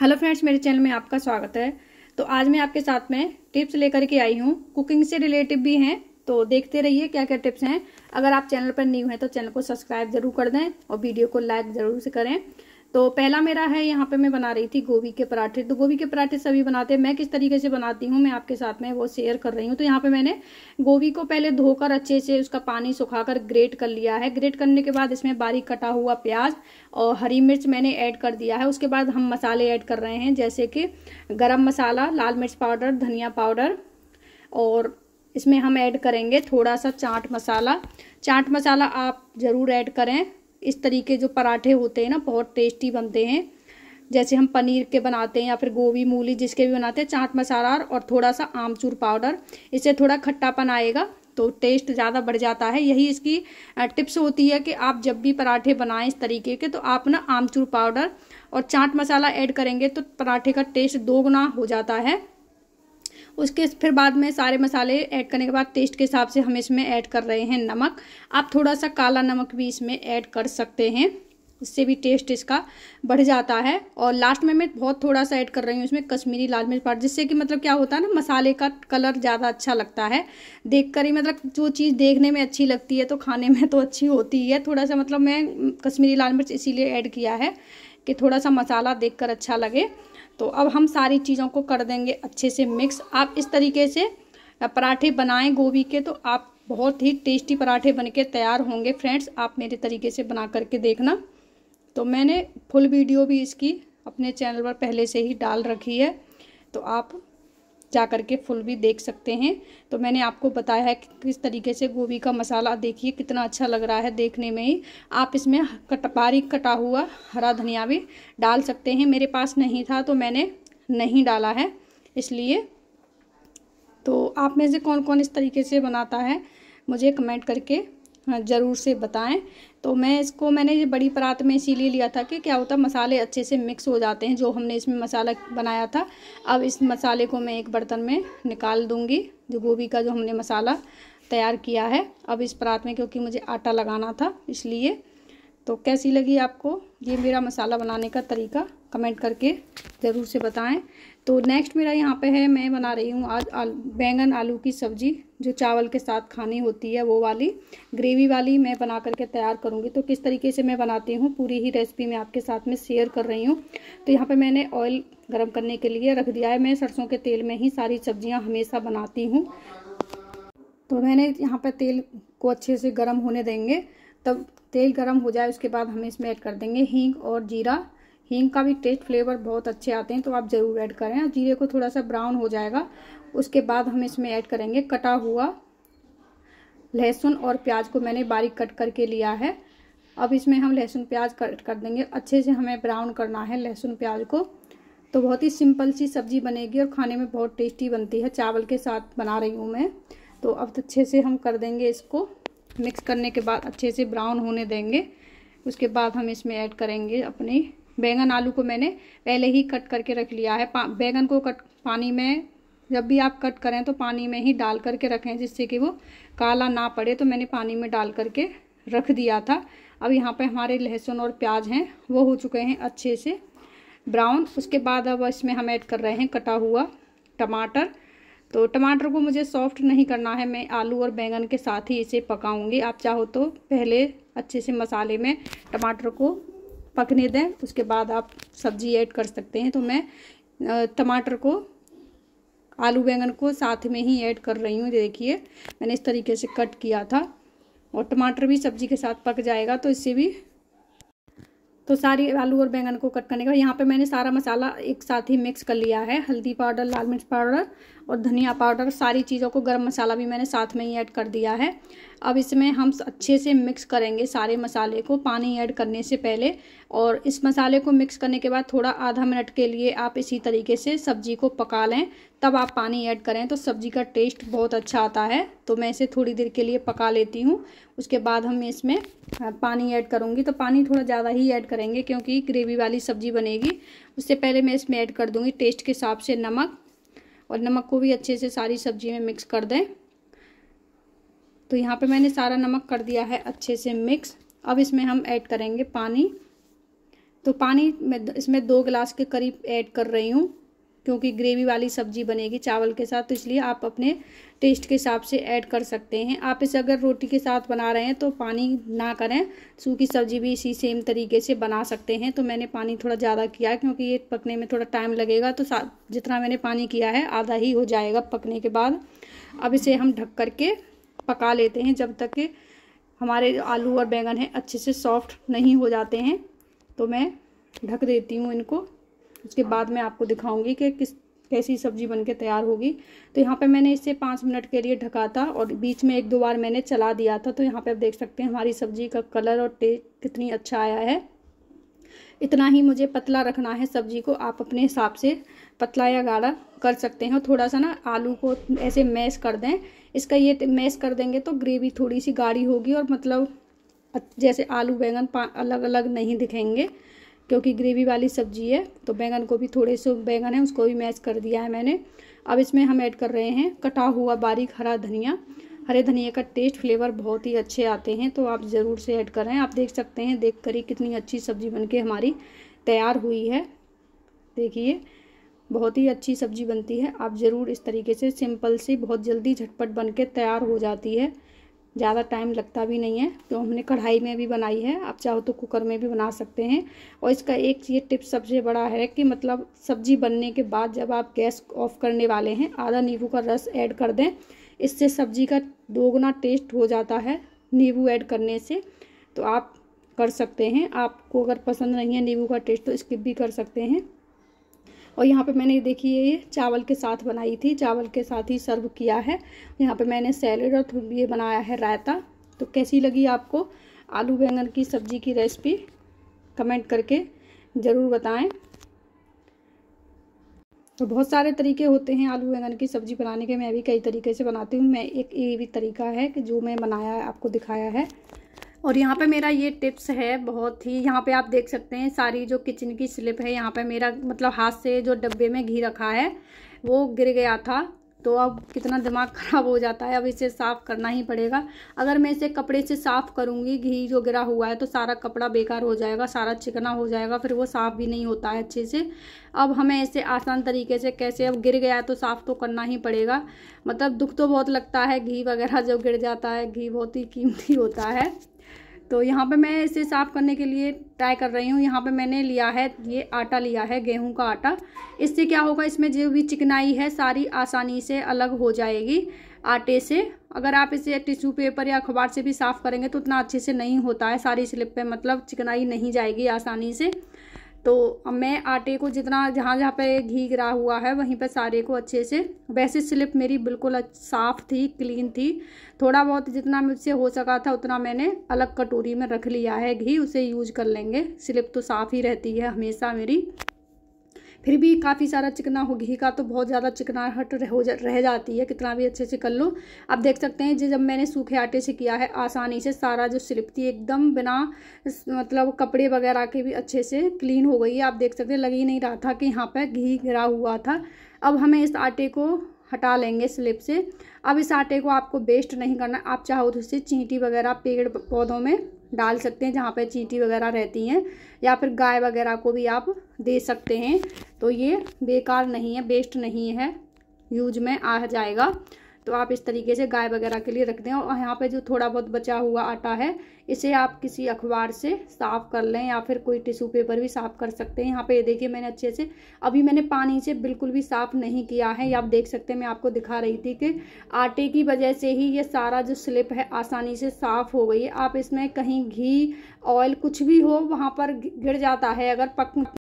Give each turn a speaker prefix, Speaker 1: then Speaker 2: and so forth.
Speaker 1: hello friends मेरे channel में आपका स्वागत है तो आज मैं आपके साथ में टिप्स लेकर के आई हूँ कुकिंग से रिलेटिव भी हैं तो देखते रहिए क्या क्या टिप्स हैं अगर आप चैनल पर न्यू हैं तो चैनल को सब्सक्राइब जरूर कर दें और वीडियो को लाइक ज़रूर से करें तो पहला मेरा है यहाँ पे मैं बना रही थी गोभी के पराठे तो गोभी के पराठे सभी बनाते हैं मैं किस तरीके से बनाती हूँ मैं आपके साथ में वो शेयर कर रही हूँ तो यहाँ पे मैंने गोभी को पहले धोकर अच्छे से उसका पानी सुखाकर ग्रेट कर लिया है ग्रेट करने के बाद इसमें बारीक कटा हुआ प्याज और हरी मिर्च मैंने ऐड कर दिया है उसके बाद हम मसाले ऐड कर रहे हैं जैसे कि गर्म मसाला लाल मिर्च पाउडर धनिया पाउडर और इसमें हम ऐड करेंगे थोड़ा सा चाट मसाला चाट मसाला आप ज़रूर ऐड करें इस तरीके जो पराठे होते हैं ना बहुत टेस्टी बनते हैं जैसे हम पनीर के बनाते हैं या फिर गोभी मूली जिसके भी बनाते हैं चाट मसाला और थोड़ा सा आमचूर पाउडर इससे थोड़ा खट्टापन आएगा तो टेस्ट ज़्यादा बढ़ जाता है यही इसकी टिप्स होती है कि आप जब भी पराठे बनाएं इस तरीके के तो आप ना आमचूर पाउडर और चाट मसाला ऐड करेंगे तो पराठे का टेस्ट दोगुना हो जाता है उसके फिर बाद में सारे मसाले ऐड करने के बाद टेस्ट के हिसाब से हम इसमें ऐड कर रहे हैं नमक आप थोड़ा सा काला नमक भी इसमें ऐड कर सकते हैं उससे भी टेस्ट इसका बढ़ जाता है और लास्ट में मैं बहुत थोड़ा सा ऐड कर रही हूँ इसमें कश्मीरी लाल मिर्च पाउडर जिससे कि मतलब क्या होता है ना मसाले का कलर ज़्यादा अच्छा लगता है देख कर ही मतलब जो चीज़ देखने में अच्छी लगती है तो खाने में तो अच्छी होती ही है थोड़ा सा मतलब मैं कश्मीरी लाल मिर्च इसीलिए ऐड किया है कि थोड़ा सा मसाला देख कर अच्छा लगे तो अब हम सारी चीज़ों को कर देंगे अच्छे से मिक्स आप इस तरीके से पराठे बनाएं गोभी के तो आप बहुत ही टेस्टी पराठे बनके तैयार होंगे फ्रेंड्स आप मेरे तरीके से बना करके देखना तो मैंने फुल वीडियो भी इसकी अपने चैनल पर पहले से ही डाल रखी है तो आप जा कर के फुल भी देख सकते हैं तो मैंने आपको बताया है कि किस तरीके से गोभी का मसाला देखिए कितना अच्छा लग रहा है देखने में ही आप इसमें कट बारीक कटा हुआ हरा धनिया भी डाल सकते हैं मेरे पास नहीं था तो मैंने नहीं डाला है इसलिए तो आप में से कौन कौन इस तरीके से बनाता है मुझे कमेंट करके ज़रूर से बताएं तो मैं इसको मैंने ये बड़ी परात में इसीलिए लिया था कि क्या होता मसाले अच्छे से मिक्स हो जाते हैं जो हमने इसमें मसाला बनाया था अब इस मसाले को मैं एक बर्तन में निकाल दूँगी जो गोभी का जो हमने मसाला तैयार किया है अब इस परात में क्योंकि मुझे आटा लगाना था इसलिए तो कैसी लगी आपको ये मेरा मसाला बनाने का तरीका कमेंट करके ज़रूर से बताएं तो नेक्स्ट मेरा यहाँ पे है मैं बना रही हूँ आज आल, बैंगन आलू की सब्ज़ी जो चावल के साथ खानी होती है वो वाली ग्रेवी वाली मैं बना करके तैयार करूँगी तो किस तरीके से मैं बनाती हूँ पूरी ही रेसिपी मैं आपके साथ में शेयर कर रही हूँ तो यहाँ पर मैंने ऑयल गर्म करने के लिए रख दिया है मैं सरसों के तेल में ही सारी सब्जियाँ हमेशा बनाती हूँ तो मैंने यहाँ पर तेल को अच्छे से गर्म होने देंगे तब तेल गर्म हो जाए उसके बाद हम इसमें ऐड कर देंगे हींग और जीरा हींग का भी टेस्ट फ्लेवर बहुत अच्छे आते हैं तो आप ज़रूर ऐड करें और जीरे को थोड़ा सा ब्राउन हो जाएगा उसके बाद हम इसमें ऐड करेंगे कटा हुआ लहसुन और प्याज को मैंने बारीक कट करके लिया है अब इसमें हम लहसुन प्याज कट कर देंगे अच्छे से हमें ब्राउन करना है लहसुन प्याज को तो बहुत ही सिंपल सी सब्ज़ी बनेगी और खाने में बहुत टेस्टी बनती है चावल के साथ बना रही हूँ मैं तो अब अच्छे से हम कर देंगे इसको मिक्स करने के बाद अच्छे से ब्राउन होने देंगे उसके बाद हम इसमें ऐड करेंगे अपने बैंगन आलू को मैंने पहले ही कट करके रख लिया है बैंगन को कट पानी में जब भी आप कट करें तो पानी में ही डाल करके रखें जिससे कि वो काला ना पड़े तो मैंने पानी में डाल करके रख दिया था अब यहाँ पे हमारे लहसुन और प्याज हैं वो हो चुके हैं अच्छे से ब्राउन उसके बाद अब इसमें हम ऐड कर रहे हैं कटा हुआ टमाटर तो टमाटर को मुझे सॉफ्ट नहीं करना है मैं आलू और बैंगन के साथ ही इसे पकाऊंगी आप चाहो तो पहले अच्छे से मसाले में टमाटर को पकने दें उसके बाद आप सब्जी ऐड कर सकते हैं तो मैं टमाटर को आलू बैंगन को साथ में ही ऐड कर रही हूँ देखिए मैंने इस तरीके से कट किया था और टमाटर भी सब्जी के साथ पक जाएगा तो इससे भी तो सारी आलू और बैंगन को कट करने का यहाँ पे मैंने सारा मसाला एक साथ ही मिक्स कर लिया है हल्दी पाउडर लाल मिर्च पाउडर और धनिया पाउडर सारी चीज़ों को गर्म मसाला भी मैंने साथ में ही ऐड कर दिया है अब इसमें हम अच्छे से मिक्स करेंगे सारे मसाले को पानी ऐड करने से पहले और इस मसाले को मिक्स करने के बाद थोड़ा आधा मिनट के लिए आप इसी तरीके से सब्जी को पका लें तब आप पानी ऐड करें तो सब्जी का टेस्ट बहुत अच्छा आता है तो मैं इसे थोड़ी देर के लिए पका लेती हूँ उसके बाद हम इसमें हाँ, पानी ऐड करूँगी तो पानी थोड़ा ज़्यादा ही ऐड करेंगे क्योंकि ग्रेवी वाली सब्जी बनेगी उससे पहले मैं इसमें ऐड कर दूँगी टेस्ट के हिसाब से नमक और नमक को भी अच्छे से सारी सब्जी में मिक्स कर दें तो यहाँ पे मैंने सारा नमक कर दिया है अच्छे से मिक्स अब इसमें हम ऐड करेंगे पानी तो पानी मैं इसमें दो गिलास के करीब ऐड कर रही हूँ क्योंकि ग्रेवी वाली सब्जी बनेगी चावल के साथ तो इसलिए आप अपने टेस्ट के हिसाब से ऐड कर सकते हैं आप इसे अगर रोटी के साथ बना रहे हैं तो पानी ना करें सूखी सब्जी भी इसी सेम तरीके से बना सकते हैं तो मैंने पानी थोड़ा ज़्यादा किया है क्योंकि ये पकने में थोड़ा टाइम लगेगा तो जितना मैंने पानी किया है आधा ही हो जाएगा पकने के बाद अब इसे हम ढक कर के पका लेते हैं जब तक कि हमारे आलू और बैंगन हैं अच्छे से सॉफ्ट नहीं हो जाते हैं तो मैं ढक देती हूँ इनको उसके बाद मैं आपको दिखाऊंगी कि किस कैसी सब्जी बनके तैयार होगी तो यहाँ पे मैंने इसे पाँच मिनट के लिए ढका था और बीच में एक दो बार मैंने चला दिया था तो यहाँ पे आप देख सकते हैं हमारी सब्जी का कलर और टेस्ट कितनी अच्छा आया है इतना ही मुझे पतला रखना है सब्जी को आप अपने हिसाब से पतला या गाढ़ा कर सकते हैं और थोड़ा सा ना आलू को ऐसे मैश कर दें इसका ये मैश कर देंगे तो ग्रेवी थोड़ी सी गाढ़ी होगी और मतलब जैसे आलू बैंगन अलग अलग नहीं दिखेंगे क्योंकि ग्रेवी वाली सब्जी है तो बैंगन को भी थोड़े से बैंगन है उसको भी मैच कर दिया है मैंने अब इसमें हम ऐड कर रहे हैं कटा हुआ बारीक हरा धनिया हरे धनिया का टेस्ट फ्लेवर बहुत ही अच्छे आते हैं तो आप ज़रूर से ऐड करें आप देख सकते हैं देख कर ही कितनी अच्छी सब्ज़ी के हमारी तैयार हुई है देखिए बहुत ही अच्छी सब्ज़ी बनती है आप ज़रूर इस तरीके से सिंपल सी बहुत जल्दी झटपट बन के तैयार हो जाती है ज़्यादा टाइम लगता भी नहीं है तो हमने कढ़ाई में भी बनाई है आप चाहो तो कुकर में भी बना सकते हैं और इसका एक ये टिप सबसे बड़ा है कि मतलब सब्जी बनने के बाद जब आप गैस ऑफ करने वाले हैं आधा नींबू का रस ऐड कर दें इससे सब्जी का दोगुना टेस्ट हो जाता है नींबू ऐड करने से तो आप कर सकते हैं आपको अगर पसंद नहीं है नींबू का टेस्ट तो स्किप भी कर सकते हैं और यहाँ पे मैंने देखिए ये चावल के साथ बनाई थी चावल के साथ ही सर्व किया है यहाँ पे मैंने सैलड और ये बनाया है रायता तो कैसी लगी आपको आलू बैंगन की सब्ज़ी की रेसिपी कमेंट करके ज़रूर बताएं तो बहुत सारे तरीके होते हैं आलू बैंगन की सब्ज़ी बनाने के मैं भी कई तरीके से बनाती हूँ मैं एक ये भी तरीका है कि जो मैं बनाया आपको दिखाया है और यहाँ पे मेरा ये टिप्स है बहुत ही यहाँ पे आप देख सकते हैं सारी जो किचन की स्लिप है यहाँ पे मेरा मतलब हाथ से जो डब्बे में घी रखा है वो गिर गया था तो अब कितना दिमाग ख़राब हो जाता है अब इसे साफ़ करना ही पड़ेगा अगर मैं इसे कपड़े से साफ़ करूँगी घी जो गिरा हुआ है तो सारा कपड़ा बेकार हो जाएगा सारा चिकना हो जाएगा फिर वो साफ़ भी नहीं होता है अच्छे से अब हमें इसे आसान तरीके से कैसे अब गिर गया तो साफ़ तो करना ही पड़ेगा मतलब दुख तो बहुत लगता है घी वगैरह जब गिर जाता है घी बहुत ही कीमती होता है तो यहाँ पे मैं इसे साफ़ करने के लिए ट्राई कर रही हूँ यहाँ पे मैंने लिया है ये आटा लिया है गेहूँ का आटा इससे क्या होगा इसमें जो भी चिकनाई है सारी आसानी से अलग हो जाएगी आटे से अगर आप इसे टिश्यू पेपर या अखबार से भी साफ़ करेंगे तो उतना अच्छे से नहीं होता है सारी स्लिप पे मतलब चिकनाई नहीं जाएगी आसानी से तो मैं आटे को जितना जहाँ जहाँ पे घी गिरा हुआ है वहीं पे सारे को अच्छे से वैसे स्लिप मेरी बिल्कुल साफ़ थी क्लीन थी थोड़ा बहुत जितना मुझसे हो सका था उतना मैंने अलग कटोरी में रख लिया है घी उसे यूज कर लेंगे स्लिप तो साफ़ ही रहती है हमेशा मेरी फिर भी काफ़ी सारा चिकना हो घी का तो बहुत ज़्यादा चिकनाहट रह, जा, रह जाती है कितना भी अच्छे से कर लो आप देख सकते हैं जो जब मैंने सूखे आटे से किया है आसानी से सारा जो स्लिप थी एकदम बिना मतलब कपड़े वगैरह के भी अच्छे से क्लीन हो गई है आप देख सकते हैं लग ही नहीं रहा था कि यहाँ पर घी घिरा हुआ था अब हमें इस आटे को हटा लेंगे स्लिप से अब इस आटे को आपको वेस्ट नहीं करना आप चाहो तो इसे चींटी वगैरह पेड़ पौधों में डाल सकते हैं जहाँ पर चींटी वगैरह रहती हैं या फिर गाय वगैरह को भी आप दे सकते हैं तो ये बेकार नहीं है वेस्ट नहीं है यूज में आ जाएगा तो आप इस तरीके से गाय वगैरह के लिए रख दें और यहाँ पे जो थोड़ा बहुत बचा हुआ आटा है इसे आप किसी अखबार से साफ़ कर लें या फिर कोई टिश्यू पेपर भी साफ़ कर सकते हैं यहाँ पे ये देखिए मैंने अच्छे से अभी मैंने पानी से बिल्कुल भी साफ़ नहीं किया है या आप देख सकते हैं मैं आपको दिखा रही थी कि आटे की वजह से ही ये सारा जो स्लिप है आसानी से साफ़ हो गई है आप इसमें कहीं घी ऑयल कुछ भी हो वहाँ पर गिर जाता है अगर पक